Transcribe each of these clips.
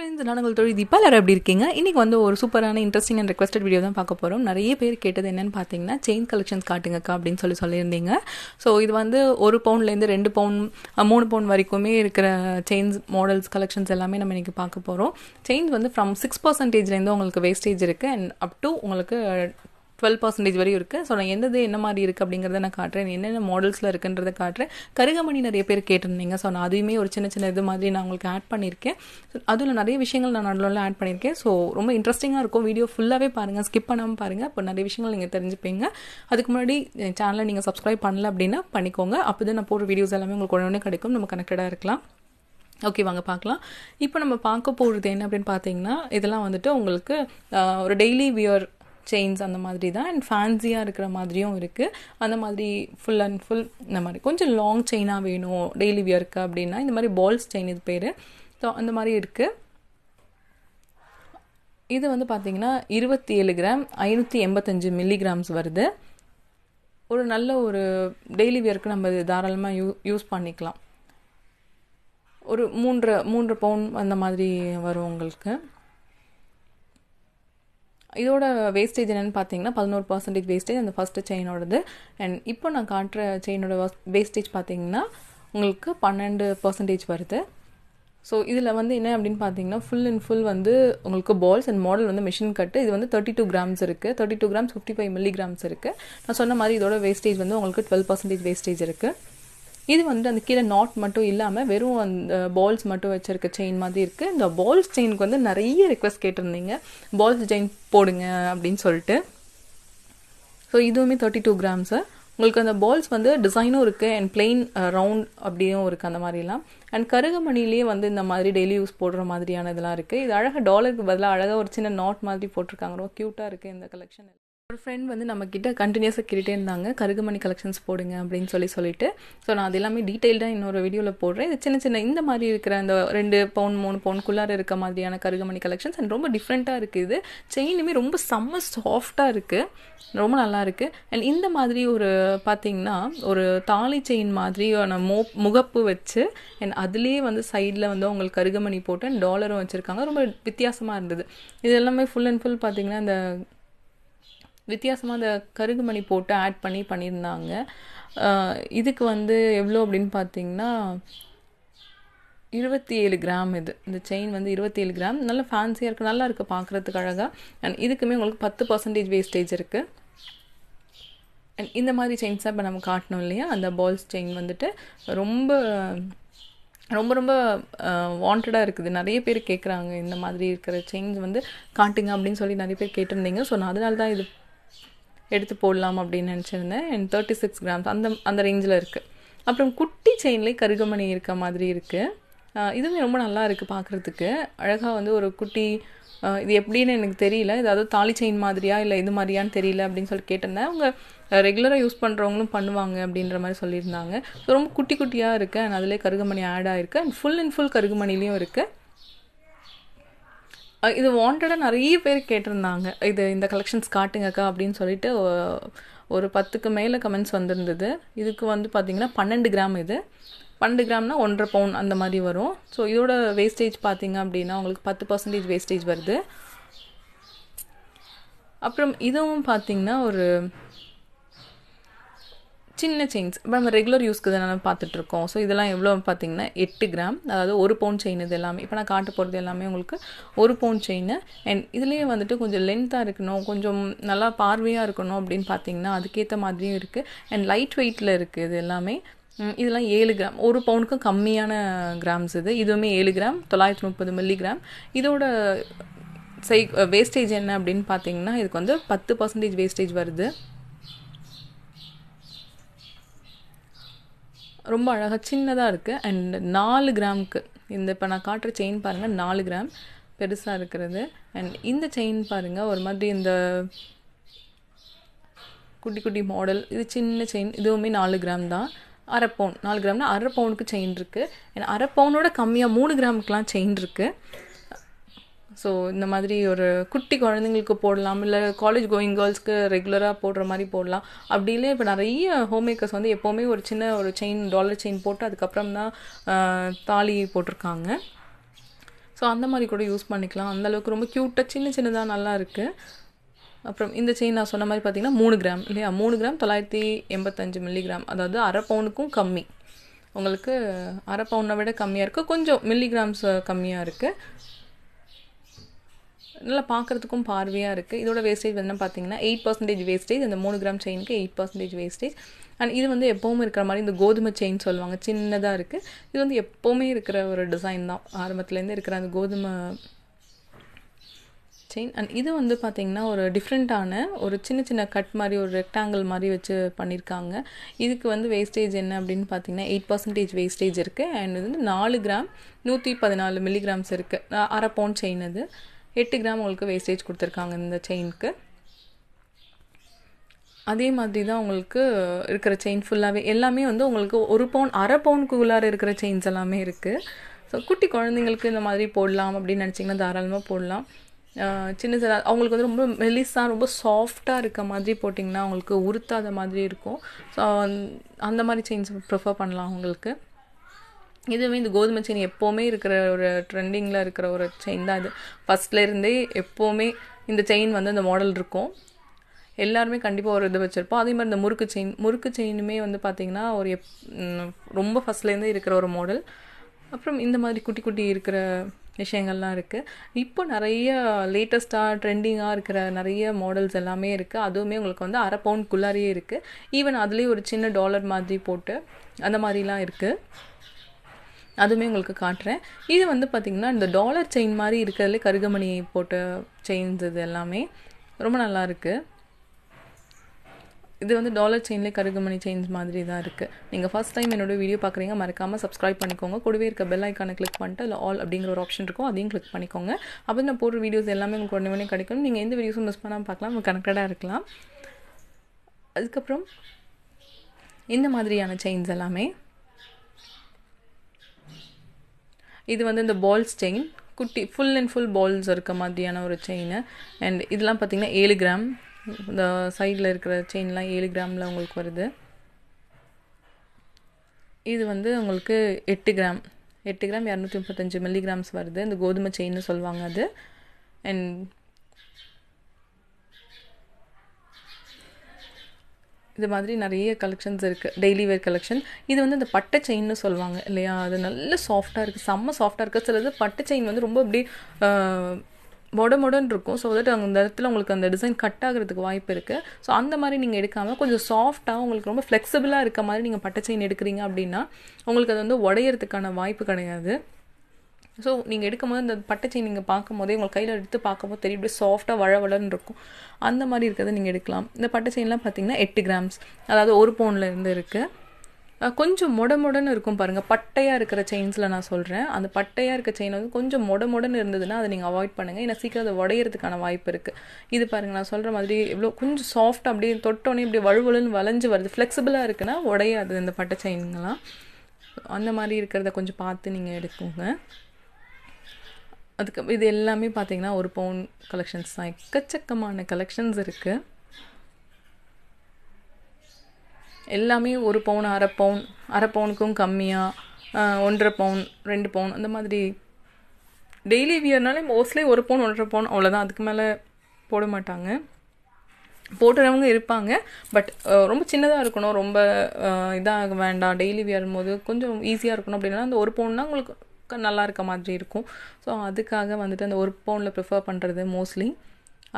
friends நான் உங்கள் தொழில் தீபா எல்லாரும் எப்படி இருக்கீங்க இன்றைக்கி வந்து ஒரு சூப்பரான இன்ட்ரெஸ்டிங் அண்ட் ரெக்வஸ்டட் வீடியோ தான் பார்க்க போகிறோம் நிறைய பேர் கேட்டது என்னென்னு பார்த்தீங்கன்னா செயின் கலெக்ஷன்ஸ் காட்டுங்கக்கா அப்படின்னு சொல்லி சொல்லியிருந்தீங்க ஸோ இது வந்து ஒரு பவுண்ட்லேருந்து ரெண்டு பவுண்ட் மூணு பவுண்ட் வரைக்குமே இருக்கிற செயின்ஸ் மாடல்ஸ் கலெக்ஷன்ஸ் எல்லாமே நம்ம இன்றைக்கி பார்க்க போகிறோம் செயின்ஸ் வந்து ஃப்ரம் சிக்ஸ் பர்சன்டேஜ்லேருந்து உங்களுக்கு வேஸ்டேஜ் இருக்குது அண்ட் அப் டு உங்களுக்கு டுவெல் பர்சன்டேஜ் வரையும் இருக்குது ஸோ நான் எந்தது என்ன மாதிரி இருக்குது அப்படிங்கிறத நான் காட்டுறேன் என்னென்ன மாடல்ஸில் இருக்குன்றத காட்டுறேன் கருகமணி நிறைய பேர் கேட்டிருந்தீங்க ஸோ நான் அதையுமே ஒரு சின்ன சின்ன இது மாதிரி நான் உங்களுக்கு ஆட் பண்ணியிருக்கேன் அதில் நிறைய விஷயங்கள் நான் நடுவில் ஆட் பண்ணியிருக்கேன் ஸோ ரொம்ப இன்ட்ரெஸ்டிங்காக இருக்கும் வீடியோ ஃபுல்லாகவே பாருங்கள் ஸ்கிப் பண்ணாமல் பாருங்கள் அப்போ நிறைய விஷயங்கள் நீங்கள் தெரிஞ்சுப்பீங்க அதுக்கு முன்னாடி சேனலை நீங்கள் சப்ஸ்கிரைப் பண்ணல அப்படின்னா பண்ணிக்கோங்க அப்போ தான் நான் போடுற வீடியோஸ் எல்லாமே உங்களுக்கு உடனே கிடைக்கும் நம்ம கனெக்டடாக இருக்கலாம் ஓகே வாங்க பார்க்கலாம் இப்போ நம்ம பார்க்க போகிறது என்ன அப்படின்னு பார்த்தீங்கன்னா இதெல்லாம் வந்துட்டு உங்களுக்கு ஒரு டெய்லி வியர் செயின்ஸ் அந்த மாதிரி தான் அண்ட் ஃபேன்சியாக இருக்கிற மாதிரியும் இருக்குது அந்த மாதிரி ஃபுல் அண்ட் ஃபுல் இந்த மாதிரி கொஞ்சம் லாங் செயினாக வேணும் டெய்லி வியர்க்கு அப்படின்னா இந்த மாதிரி பால்ஸ் செயின் இது பேர் ஸோ அந்த மாதிரி இருக்குது இது வந்து பார்த்திங்கன்னா இருபத்தி ஏழு கிராம் ஐநூற்றி எண்பத்தஞ்சு மில்லிகிராம்ஸ் வருது ஒரு நல்ல ஒரு டெய்லி வியர்க்கு நம்ம தாராளமாக யூ யூஸ் பண்ணிக்கலாம் ஒரு மூன்று மூன்று பவுன் அந்த மாதிரி வரும் உங்களுக்கு இதோட வேஸ்டேஜ் என்னென்னு பார்த்தீங்கன்னா பதினோரு பர்சன்டேஜ் வேஸ்டேஜ் அந்த ஃபஸ்ட்டு செயினோடது அண்ட் இப்போ நான் காட்டுற செயினோட வேஸ்டேஜ் பார்த்தீங்கன்னா உங்களுக்கு பன்னெண்டு பர்சன்டேஜ் வருது ஸோ இதில் வந்து என்ன அப்படின்னு பார்த்தீங்கன்னா ஃபுல் அண்ட் ஃபுல் வந்து உங்களுக்கு பால்ஸ் அண்ட் மாடல் வந்து மிஷின் கட்டு இது வந்து தேர்ட்டி டூ கிராம்ஸ் இருக்குது thirty two grams fifty five milligrams நான் சொன்ன மாதிரி இதோட வேஸ்டேஜ் வந்து உங்களுக்கு டுவெல் பர்சன்டேஜ் வேஸ்டேஜ் இருக்குது இது வந்து அந்த கீழே நாட் மட்டும் இல்லாமல் வெறும் அந்த பால்ஸ் மட்டும் வச்சுருக்க செயின் மாதிரி இருக்குது இந்த பால்ஸ் செயினுக்கு வந்து நிறைய ரிக்வஸ்ட் கேட்டிருந்தீங்க பால்ஸ் செயின் போடுங்க அப்படின்னு சொல்லிட்டு ஸோ இதுவுமே தேர்ட்டி டூ கிராம்ஸு உங்களுக்கு அந்த பால்ஸ் வந்து டிசைனும் இருக்குது அண்ட் பிளெயின் ரவுண்ட் அப்படியும் இருக்குது அந்த மாதிரிலாம் அண்ட் கருகமணிலேயே வந்து இந்த மாதிரி டெய்லி யூஸ் போடுற மாதிரியான இதெல்லாம் இருக்குது இது அழகாக டாலருக்கு பதிலாக அழகாக ஒரு சின்ன நாட் மாதிரி போட்டிருக்காங்க ரொம்ப க்யூட்டாக இருக்குது இந்த கலெக்ஷன் ஒரு ஃப்ரெண்ட் வந்து நம்மக்கிட்ட கண்டினியூஸாக கேட்டுகிட்டே இருந்தாங்க கருகுமணி கலெக்ஷன்ஸ் போடுங்க அப்படின்னு சொல்லி சொல்லிட்டு ஸோ நான் அது எல்லாமே டீட்டெயில்டாக இன்னொரு வீடியோவில் போடுறேன் இது சின்ன சின்ன இந்த மாதிரி இருக்கிற அந்த ரெண்டு பவுன் மூணு பவுன்குள்ளார இருக்க மாதிரியான கருகுமணி கலெக்ஷன்ஸ் அண்ட் ரொம்ப டிஃப்ரெண்ட்டாக இருக்குது இது செயினுமே ரொம்ப செம்ம சாஃப்டாக இருக்குது ரொம்ப நல்லா இருக்குது அண்ட் இந்த மாதிரி ஒரு பார்த்தீங்கன்னா ஒரு தாலி செயின் மாதிரியான மோ முகப்பு வச்சு அண்ட் அதுலேயே வந்து சைடில் வந்து அவங்களுக்கு கருகமணி போட்டு அண்ட் டாலரும் வச்சுருக்காங்க ரொம்ப வித்தியாசமாக இருந்தது இது எல்லாமே ஃபுல் அண்ட் ஃபுல் பார்த்திங்கன்னா அந்த வித்தியாசமாக அந்த கருகுமணி போட்டு ஆட் பண்ணி பண்ணியிருந்தாங்க இதுக்கு வந்து எவ்வளோ அப்படின்னு பார்த்தீங்கன்னா இருபத்தி ஏழு கிராம் இது இந்த செயின் வந்து இருபத்தி ஏழு கிராம் நல்லா ஃபேன்சியாக இருக்குது நல்லா இருக்குது பார்க்குறதுக்கு அழகாக அண்ட் இதுக்குமே உங்களுக்கு பத்து பர்சன்டேஜ் வேஸ்டேஜ் இருக்குது அண்ட் இந்த மாதிரி செயின்ஸ் இப்போ நம்ம காட்டணும் இல்லையா அந்த பால்ஸ் செயின் வந்துட்டு ரொம்ப ரொம்ப ரொம்ப வாண்டடாக இருக்குது நிறைய பேர் கேட்குறாங்க இந்த மாதிரி இருக்கிற செயின்ஸ் வந்து காட்டுங்க அப்படின்னு சொல்லி நிறைய பேர் கேட்டிருந்தீங்க ஸோ நான் அதனால தான் இது எடுத்து போடலாம் அப்படின்னு நினச்சிருந்தேன் அண்ட் தேர்ட்டி சிக்ஸ் கிராம்ஸ் அந்த அந்த ரேஞ்சில் இருக்குது அப்புறம் குட்டி செயின்லேயே கருகமணி இருக்க மாதிரி இருக்குது இதுவே ரொம்ப நல்லா இருக்குது பார்க்குறதுக்கு அழகாக வந்து ஒரு குட்டி இது எப்படின்னு எனக்கு தெரியல ஏதாவது தாலி செயின் மாதிரியா இல்லை இது மாதிரியான்னு தெரியல அப்படின்னு சொல்லி கேட்டிருந்தேன் அவங்க ரெகுலராக யூஸ் பண்ணுறவங்களும் பண்ணுவாங்க அப்படின்ற மாதிரி சொல்லியிருந்தாங்க ஸோ ரொம்ப குட்டி குட்டியாக இருக்குது அண்ட் அதிலே கருகமணி ஆட் ஆகிருக்கு அண்ட் ஃபுல் அண்ட் ஃபுல் கருகுமணிலையும் இருக்குது இது வாண்டடாக நிறைய பேர் கேட்டிருந்தாங்க இது இந்த கலெக்ஷன்ஸ் காட்டுங்கக்கா அப்படின்னு சொல்லிட்டு ஒரு பத்துக்கு மேலே கமெண்ட்ஸ் வந்திருந்தது இதுக்கு வந்து பார்த்திங்கன்னா பன்னெண்டு கிராம் இது பன்னெண்டு கிராம்னால் ஒன்றரை பவுன் அந்த மாதிரி வரும் ஸோ இதோட வேஸ்டேஜ் பார்த்திங்க அப்படின்னா உங்களுக்கு பத்து பர்சன்டேஜ் வேஸ்டேஜ் வருது அப்புறம் இதுவும் பார்த்தீங்கன்னா ஒரு சின்ன செயின்ஸ் இப்போ நம்ம ரெகுலர் யூஸ்க்கு தானே பார்த்துட்ருக்கோம் ஸோ இதெல்லாம் எவ்வளோ பார்த்தீங்கன்னா எட்டு கிராம் அதாவது ஒரு பவுன் செயின் இது எல்லாமே இப்போ நான் காட்ட போகிறது எல்லாமே உங்களுக்கு ஒரு பவுன் செயின் அண்ட் இதுலேயே வந்துட்டு கொஞ்சம் லென்த்தாக இருக்கணும் கொஞ்சம் நல்லா பார்வையாக இருக்கணும் அப்படின்னு பார்த்தீங்கன்னா அதுக்கேற்ற மாதிரியும் இருக்குது அண்ட் லைட் வெயிட்டில் இருக்குது இது எல்லாமே இதெல்லாம் ஏழு கிராம் ஒரு பவுனுக்கும் கம்மியான கிராம்ஸ் இது இதுவுமே ஏழு கிராம் தொள்ளாயிரத்தி முப்பது மில்லி கிராம் இதோட செய் வேஸ்டேஜ் என்ன அப்படின்னு பார்த்தீங்கன்னா இதுக்கு வந்து பத்து பர்சன்டேஜ் வேஸ்டேஜ் வருது ரொம்ப அழகாக சின்னதாக இருக்குது அண்ட் நாலு கிராமுக்கு இந்த இப்போ நான் காட்டுற செயின் பாருங்கள் நாலு கிராம் பெருசாக இருக்கிறது அண்ட் இந்த செயின் பாருங்கள் ஒரு மாதிரி இந்த குட்டி குட்டி மாடல் இது சின்ன செயின் இதுவுமே நாலு கிராம் தான் அரை பவுன் நாலு கிராம்னா அரை பவுனுக்கு செயின் இருக்குது அண்ட் அரை பவுனோட கம்மியாக மூணு கிராமுக்கெலாம் செயின் இருக்குது ஸோ இந்த மாதிரி ஒரு குட்டி குழந்தைங்களுக்கு போடலாம் இல்லை காலேஜ் கோயிங் கேர்ள்ஸ்க்கு ரெகுலராக போடுற மாதிரி போடலாம் அப்படி இப்போ நிறைய ஹோம் மேக்கர்ஸ் வந்து எப்போவுமே ஒரு சின்ன ஒரு செயின் டாலர் செயின் போட்டு அதுக்கப்புறம் தான் தாலி போட்டிருக்காங்க ஸோ அந்த மாதிரி கூட யூஸ் பண்ணிக்கலாம் அந்தளவுக்கு ரொம்ப க்யூட்டாக சின்ன சின்னதாக நல்லா இருக்குது அப்புறம் இந்த செயின் நான் சொன்ன மாதிரி பார்த்தீங்கன்னா மூணு கிராம் இல்லையா மூணு கிராம் தொள்ளாயிரத்தி எண்பத்தஞ்சு மில்லிகிராம் அதாவது அரை பவுனுக்கும் கம்மி உங்களுக்கு அரை பவுனை விட கம்மியாக இருக்குது கொஞ்சம் மில்லிகிராம்ஸ் கம்மியாக இருக்குது நல்லா பார்க்குறதுக்கும் பார்வையாக இருக்குது இதோட வேஸ்டேஜ் வந்து பார்த்தீங்கன்னா எயிட் பர்சன்டேஜ் வேஸ்டேஜ் இந்த மூணு கிராம் செயினுக்கு எயிட் பர்சன்டேஜ் வேஸ்டேஜ் அண்ட் இது வந்து எப்போவுமே இருக்கிற மாதிரி இந்த கோதுமை செயின் சொல்லுவாங்க சின்னதாக இருக்குது இது வந்து எப்போவுமே இருக்கிற ஒரு டிசைன் தான் ஆரம்பத்துலேருந்து இருக்கிற அந்த கோதுமை செயின் அண்ட் இது வந்து பார்த்திங்கன்னா ஒரு டிஃப்ரெண்ட்டான ஒரு சின்ன சின்ன கட் மாதிரி ஒரு ரெக்டாங்கிள் மாதிரி வச்சு பண்ணியிருக்காங்க இதுக்கு வந்து வேஸ்டேஜ் என்ன அப்படின்னு பார்த்தீங்கன்னா எயிட் பர்சன்டேஜ் வேஸ்டேஜ் இருக்குது அண்ட் இது வந்து நாலு கிராம் நூற்றி பதினாலு மில்லிகிராம்ஸ் இருக்குது அரை பவுண்ட் செயின் அது எட்டு கிராம் உங்களுக்கு வேஸ்டேஜ் கொடுத்துருக்காங்க இந்த செயினுக்கு அதே மாதிரி தான் உங்களுக்கு இருக்கிற செயின் ஃபுல்லாகவே எல்லாமே வந்து உங்களுக்கு ஒரு பவுன் அரை பவுனுக்கு உள்ளார இருக்கிற செயின்ஸ் எல்லாமே இருக்குது ஸோ குட்டி குழந்தைங்களுக்கு இந்த மாதிரி போடலாம் அப்படின்னு நினச்சிங்கன்னா தாராளமாக போடலாம் சின்ன சின்ன அவங்களுக்கு வந்து ரொம்ப மெலிஸாக ரொம்ப சாஃப்டாக இருக்க மாதிரி போட்டிங்கன்னா அவங்களுக்கு உறுத்தாத மாதிரி இருக்கும் ஸோ அந்த மாதிரி செயின்ஸ் ப்ரிஃபர் பண்ணலாம் அவங்களுக்கு இதுவுமே இந்த கோதுமை செயின் எப்போவுமே இருக்கிற ஒரு ட்ரெண்டிங்கில் இருக்கிற ஒரு செயின் தான் இது ஃபஸ்ட்லேருந்தே எப்போவுமே இந்த செயின் வந்து அந்த மாடல் இருக்கும் எல்லாருமே கண்டிப்பாக ஒரு இது வச்சுருப்போம் அதே மாதிரி இந்த முறுக்கு செயின் முறுக்கு செயினுமே வந்து பார்த்திங்கன்னா ஒரு எப் ரொம்ப ஃபஸ்ட்லேருந்தே இருக்கிற ஒரு மாடல் அப்புறம் இந்த மாதிரி குட்டி குட்டி இருக்கிற விஷயங்கள்லாம் இருக்குது இப்போ நிறைய லேட்டஸ்ட்டாக ட்ரெண்டிங்காக இருக்கிற நிறைய மாடல்ஸ் எல்லாமே இருக்குது அதுவுமே உங்களுக்கு வந்து அரை குள்ளாரியே இருக்குது ஈவன் அதுலேயே ஒரு சின்ன டாலர் மாதிரி போட்டு அந்த மாதிரிலாம் இருக்குது அதுவுமே உங்களுக்கு காட்டுறேன் இது வந்து பார்த்திங்கன்னா இந்த டாலர் செயின் மாதிரி இருக்கிறதுல கருகமணி போட்ட செயின்ஸ் இது எல்லாமே ரொம்ப நல்லா இருக்குது இது வந்து டாலர் செயின்லேயே கருகுமணி செயின்ஸ் மாதிரி தான் இருக்குது நீங்கள் ஃபஸ்ட் டைம் என்னோட வீடியோ பார்க்குறீங்க மறக்காமல் சப்ஸ்கிரைப் பண்ணிக்கோங்க கூடவே இருக்க பெல் ஐக்கானை கிளிக் பண்ணிட்டு இல்லை ஆல் அப்படிங்கிற ஒரு ஆப்ஷன் இருக்கும் அதையும் கிளிக் பண்ணிக்கோங்க அப்போ நான் போடுற வீடியோஸ் எல்லாமே உங்களுக்கு ஒன்று உடனே கிடைக்கும் நீங்கள் எந்த வீடியோஸும் மிஸ் பண்ணாமல் பார்க்கலாம் நம்ம கனெக்டடாக இருக்கலாம் அதுக்கப்புறம் இந்த மாதிரியான செயின்ஸ் எல்லாமே இது வந்து இந்த பால்ஸ் செயின் குட்டி ஃபுல் அண்ட் ஃபுல் பால்ஸ் இருக்க மாதிரியான ஒரு செயின் அண்ட் இதெல்லாம் பார்த்திங்கன்னா ஏழு கிராம் இந்த சைடில் இருக்கிற செயின்லாம் ஏழு கிராமில் உங்களுக்கு வருது இது வந்து உங்களுக்கு எட்டு கிராம் எட்டு கிராம் இரநூத்தி முப்பத்தஞ்சு மில்லிகிராம்ஸ் வருது இந்த கோதுமை செயின்னு சொல்லுவாங்க அது அண்ட் இது மாதிரி நிறைய கலெக்ஷன்ஸ் இருக்குது டெய்லி வேர் கலெக்ஷன் இது வந்து இந்த பட்டை செயின்னு சொல்லுவாங்க இல்லையா அது நல்ல சாஃப்டாக இருக்குது செம்ம சாஃப்டாக இருக்குது சிலது பட்டை செயின் வந்து ரொம்ப அப்படி மொட இருக்கும் ஸோ தட் அந்த இடத்துல உங்களுக்கு அந்த டிசைன் கட் ஆகிறதுக்கு வாய்ப்பு இருக்குது ஸோ அந்த மாதிரி நீங்கள் எடுக்காமல் கொஞ்சம் சாஃப்டாக உங்களுக்கு ரொம்ப ஃப்ளெக்சிபிளாக இருக்க மாதிரி நீங்கள் பட்டை செயின் எடுக்கிறீங்க அப்படின்னா உங்களுக்கு அது வந்து உடையிறதுக்கான வாய்ப்பு கிடையாது ஸோ நீங்கள் எடுக்கும்போது அந்த பட்டச்சை நீங்கள் பார்க்கும்போதே உங்கள் கையில் எடுத்து பார்க்கும்போது தெரியும் இப்படி சாஃப்டாக வள வளர்ன்னு இருக்கும் அந்த மாதிரி இருக்கிறத நீங்கள் எடுக்கலாம் இந்த பட்டச்சைன்லாம் பார்த்தீங்கன்னா எட்டு கிராம்ஸ் அதாவது ஒரு பவுன்லேருந்து இருக்குது கொஞ்சம் முடமுடன்னு இருக்கும் பாருங்கள் பட்டையாக இருக்கிற செயின்ஸில் நான் சொல்கிறேன் அந்த பட்டையாக இருக்க செயின் வந்து கொஞ்சம் முடமுடன்னு இருந்ததுன்னா அதை நீங்கள் அவாய்ட் பண்ணுங்கள் ஏன்னா சீக்கிரம் அதை உடையிறதுக்கான வாய்ப்பு இருக்குது இது பாருங்கள் நான் சொல்கிற மாதிரி இவ்வளோ கொஞ்சம் சாஃப்ட் அப்படியே தொட்டோடனே இப்படி வலுவலுன்னு வளைஞ்சு வருது ஃப்ளெக்சிபிளாக இருக்குன்னா உடையாது இந்த பட்டை செயின்லாம் அந்த மாதிரி இருக்கிறத கொஞ்சம் பார்த்து நீங்கள் எடுக்குங்க அதுக்கு இது எல்லாமே பார்த்திங்கன்னா ஒரு பவுன் கலெக்ஷன்ஸ் தான் எக்கச்சக்கமான கலெக்ஷன்ஸ் இருக்குது எல்லாமே ஒரு பவுன் அரை பவுன் அரை பவுனுக்கும் கம்மியாக ஒன்றரை பவுன் ரெண்டு பவுன் அந்த மாதிரி டெய்லி வியர்னாலே மோஸ்ட்லி ஒரு பவுன் ஒன்றரை பவுன் அவ்வளோதான் அதுக்கு மேலே போட மாட்டாங்க போட்டுறவங்க இருப்பாங்க பட் ரொம்ப சின்னதாக இருக்கணும் ரொம்ப இதாக வேண்டாம் டெய்லி வியரும் போது கொஞ்சம் ஈஸியாக இருக்கணும் அப்படின்னா அந்த ஒரு பவுன்னா உங்களுக்கு நல்லா இருக்க மாதிரி இருக்கும் ஸோ அதுக்காக வந்துட்டு அந்த ஒரு பவுனில் ப்ரிஃபர் பண்ணுறது மோஸ்ட்லி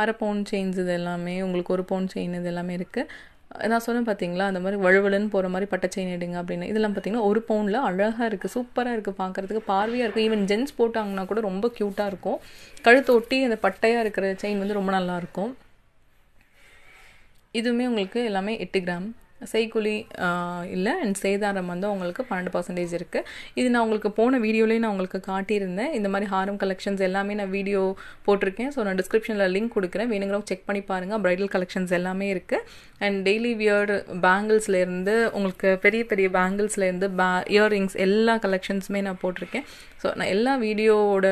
அரை பவுன் செயின்ஸ் இது எல்லாமே உங்களுக்கு ஒரு பவுன் செயின் இது எல்லாமே இருக்குது நான் சொன்னேன் பார்த்தீங்களா அந்த மாதிரி வழுவழுன்னு போகிற மாதிரி பட்டை செயின் எடுங்க அப்படின்னு இதெல்லாம் பார்த்தீங்கன்னா ஒரு பவுனில் அழகாக இருக்குது சூப்பராக இருக்குது பார்க்குறதுக்கு பார்வையாக இருக்கும் ஈவன் ஜென்ஸ் போட்டாங்கன்னா கூட ரொம்ப க்யூட்டாக இருக்கும் கழுத்து ஒட்டி அந்த பட்டையாக இருக்கிற செயின் வந்து ரொம்ப நல்லாயிருக்கும் இதுவுமே உங்களுக்கு எல்லாமே எட்டு கிராம் செய்கூலி இல்லை அண்ட் சேதாரம் வந்து உங்களுக்கு பன்னெண்டு பர்சன்டேஜ் இருக்குது இது நான் உங்களுக்கு போன வீடியோலேயும் நான் உங்களுக்கு காட்டியிருந்தேன் இந்த மாதிரி ஹாரம் கலெக்ஷன்ஸ் எல்லாமே நான் வீடியோ போட்டிருக்கேன் ஸோ நான் டிஸ்கிரிப்ஷனில் லிங்க் கொடுக்குறேன் வேணுங்கிறவங்க செக் பண்ணி பாருங்கள் ப்ரைடல் கலெக்ஷன்ஸ் எல்லாமே இருக்குது அண்ட் டெய்லி வியர் பேங்கிள்ஸ்லேருந்து உங்களுக்கு பெரிய பெரிய பேங்கிள்ஸ்லேருந்து பே ரிங்ஸ் எல்லா கலெக்ஷன்ஸுமே நான் போட்டிருக்கேன் ஸோ நான் எல்லா வீடியோவோட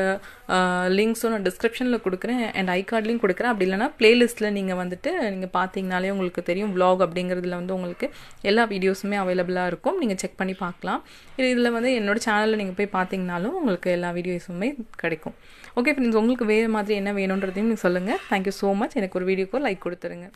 லிங்க்ஸும் நான் டிஸ்கிரிப்ஷனில் கொடுக்குறேன் அண்ட் ஐ கார்ட்லேயும் கொடுக்குறேன் அப்படி இல்லைனா ப்ளேலிஸ்ட்டில் நீங்கள் வந்துட்டு நீங்கள் பார்த்தீங்கனாலே உங்களுக்கு தெரியும் விலாக் அப்படிங்கிறதுல வந்து உங்களுக்கு எல்லா வீடியோஸுமே அவைலபிளாக இருக்கும் நீங்கள் செக் பண்ணி பார்க்கலாம் இது இதில் வந்து என்னோடய சேனலில் நீங்கள் போய் பார்த்தீங்கனாலும் உங்களுக்கு எல்லா வீடியோஸுமே கிடைக்கும் ஓகே ஃப்ரெண்ட்ஸ் உங்களுக்கு வேறு மாதிரி என்ன வேணுன்றதையும் நீங்கள் சொல்லுங்கள் தேங்க்யூ ஸோ மச் எனக்கு ஒரு வீடியோக்கு லைக் கொடுத்துருங்க